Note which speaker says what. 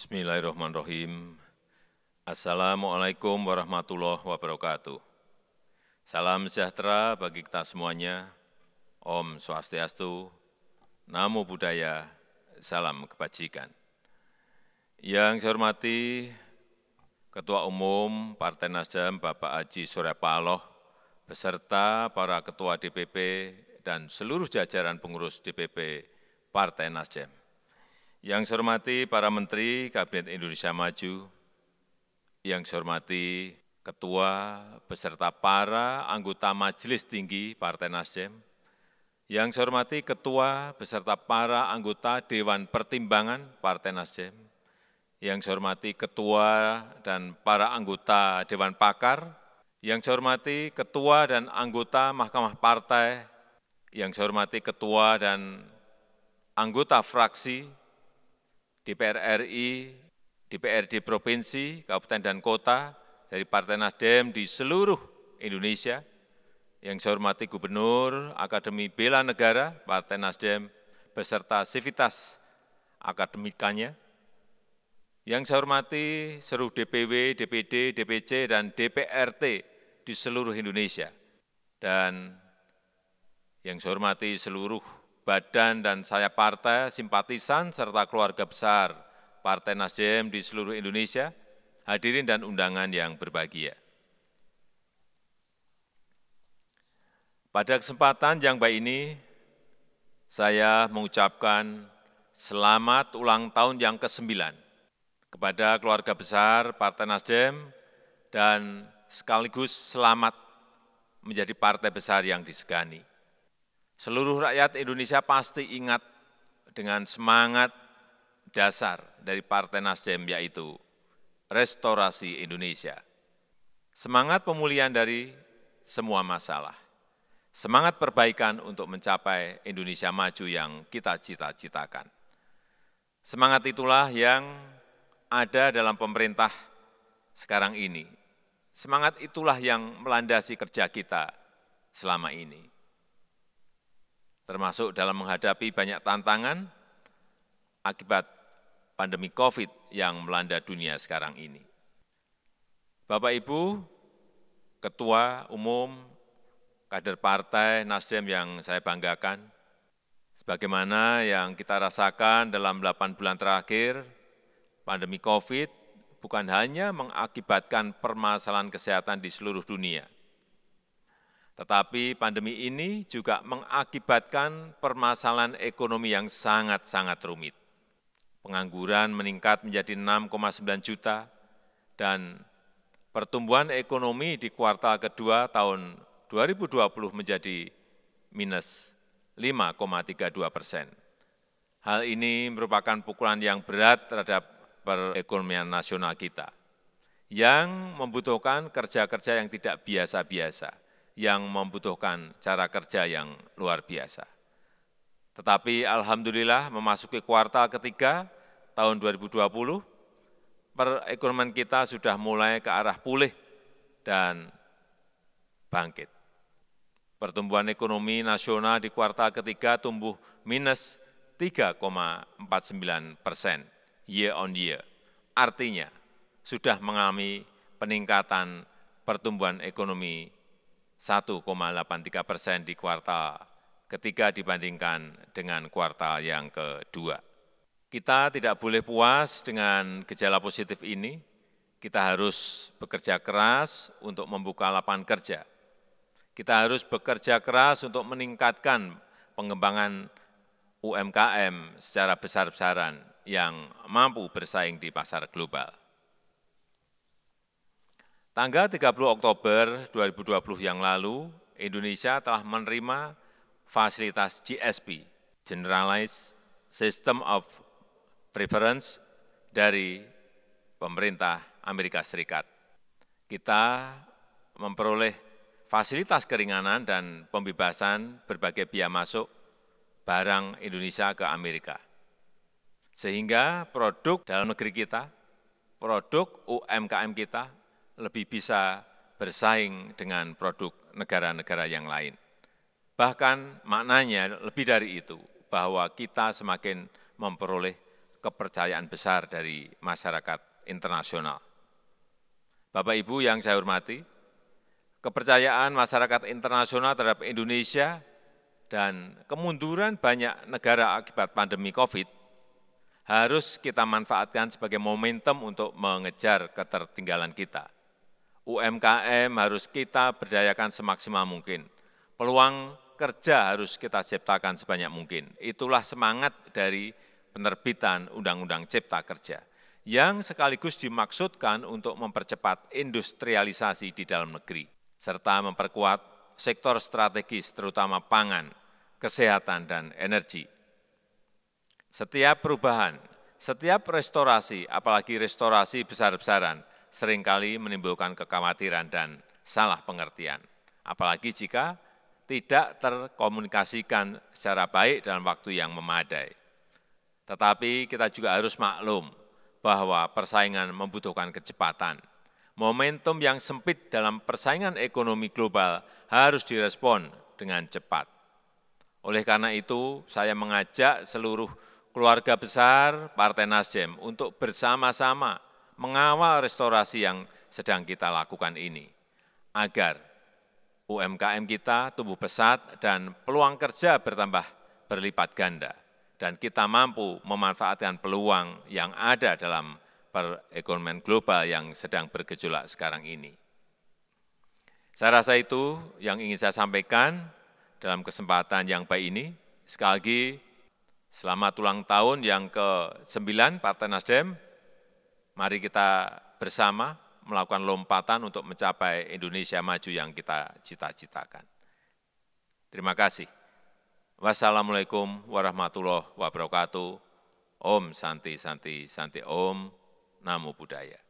Speaker 1: Bismillahirrahmanirrahim. Assalamualaikum warahmatullahi wabarakatuh. Salam sejahtera bagi kita semuanya. Om Swastiastu, Namo Buddhaya, Salam Kebajikan. Yang saya hormati Ketua Umum Partai Nasdem Bapak Haji Surya Paloh, beserta para Ketua DPP dan seluruh jajaran pengurus DPP Partai Nasdem. Yang saya hormati para Menteri Kabinet Indonesia Maju, yang saya hormati Ketua beserta para anggota Majelis Tinggi Partai Nasdem, yang saya hormati Ketua beserta para anggota Dewan Pertimbangan Partai Nasdem, yang saya hormati Ketua dan para anggota Dewan Pakar, yang saya hormati Ketua dan anggota Mahkamah Partai, yang saya hormati Ketua dan anggota fraksi DPR RI, DPRD Provinsi, Kabupaten dan Kota, dari Partai Nasdem di seluruh Indonesia, yang saya hormati Gubernur Akademi Bela Negara Partai Nasdem beserta sivitas akademikanya, yang saya hormati seluruh DPW, DPD, DPC, dan DPRT di seluruh Indonesia, dan yang saya hormati seluruh badan dan saya partai, simpatisan, serta keluarga besar Partai Nasdem di seluruh Indonesia, hadirin dan undangan yang berbahagia. Pada kesempatan yang baik ini, saya mengucapkan selamat ulang tahun yang ke-9 kepada keluarga besar Partai Nasdem dan sekaligus selamat menjadi partai besar yang disegani. Seluruh rakyat Indonesia pasti ingat dengan semangat dasar dari Partai Nasdem yaitu restorasi Indonesia. Semangat pemulihan dari semua masalah. Semangat perbaikan untuk mencapai Indonesia maju yang kita cita-citakan. Semangat itulah yang ada dalam pemerintah sekarang ini. Semangat itulah yang melandasi kerja kita selama ini termasuk dalam menghadapi banyak tantangan akibat pandemi COVID yang melanda dunia sekarang ini. Bapak Ibu, Ketua Umum kader partai Nasdem yang saya banggakan, sebagaimana yang kita rasakan dalam 8 bulan terakhir, pandemi COVID bukan hanya mengakibatkan permasalahan kesehatan di seluruh dunia, tetapi pandemi ini juga mengakibatkan permasalahan ekonomi yang sangat-sangat rumit. Pengangguran meningkat menjadi 6,9 juta dan pertumbuhan ekonomi di kuartal kedua tahun 2020 menjadi minus 5,32 persen. Hal ini merupakan pukulan yang berat terhadap perekonomian nasional kita, yang membutuhkan kerja-kerja yang tidak biasa-biasa yang membutuhkan cara kerja yang luar biasa. Tetapi Alhamdulillah memasuki kuartal ketiga tahun 2020, perekonomian kita sudah mulai ke arah pulih dan bangkit. Pertumbuhan ekonomi nasional di kuartal ketiga tumbuh minus 3,49 persen year on year. Artinya, sudah mengalami peningkatan pertumbuhan ekonomi 1,83 persen di kuartal ketiga dibandingkan dengan kuartal yang kedua. Kita tidak boleh puas dengan gejala positif ini, kita harus bekerja keras untuk membuka lapangan kerja. Kita harus bekerja keras untuk meningkatkan pengembangan UMKM secara besar-besaran yang mampu bersaing di pasar global. Tanggal 30 Oktober 2020 yang lalu, Indonesia telah menerima fasilitas GSP, Generalized System of Preference dari pemerintah Amerika Serikat. Kita memperoleh fasilitas keringanan dan pembebasan berbagai biaya masuk barang Indonesia ke Amerika. Sehingga produk dalam negeri kita, produk UMKM kita, lebih bisa bersaing dengan produk negara-negara yang lain. Bahkan maknanya lebih dari itu, bahwa kita semakin memperoleh kepercayaan besar dari masyarakat internasional. Bapak Ibu yang saya hormati, kepercayaan masyarakat internasional terhadap Indonesia dan kemunduran banyak negara akibat pandemi COVID harus kita manfaatkan sebagai momentum untuk mengejar ketertinggalan kita – UMKM harus kita berdayakan semaksimal mungkin. Peluang kerja harus kita ciptakan sebanyak mungkin. Itulah semangat dari penerbitan Undang-Undang Cipta Kerja yang sekaligus dimaksudkan untuk mempercepat industrialisasi di dalam negeri, serta memperkuat sektor strategis terutama pangan, kesehatan, dan energi. Setiap perubahan, setiap restorasi, apalagi restorasi besar-besaran, seringkali menimbulkan kekhawatiran dan salah pengertian, apalagi jika tidak terkomunikasikan secara baik dalam waktu yang memadai. Tetapi kita juga harus maklum bahwa persaingan membutuhkan kecepatan. Momentum yang sempit dalam persaingan ekonomi global harus direspon dengan cepat. Oleh karena itu, saya mengajak seluruh keluarga besar Partai Nasdem untuk bersama-sama mengawal restorasi yang sedang kita lakukan ini, agar UMKM kita tumbuh pesat dan peluang kerja bertambah berlipat ganda, dan kita mampu memanfaatkan peluang yang ada dalam perekonomian global yang sedang bergejolak sekarang ini. Saya rasa itu yang ingin saya sampaikan dalam kesempatan yang baik ini. Sekali lagi, selamat ulang tahun yang ke-9 Partai Nasdem, Mari kita bersama melakukan lompatan untuk mencapai Indonesia maju yang kita cita-citakan. Terima kasih. Wassalamualaikum warahmatullahi wabarakatuh. Om Santi Santi Santi Om Namo Buddhaya.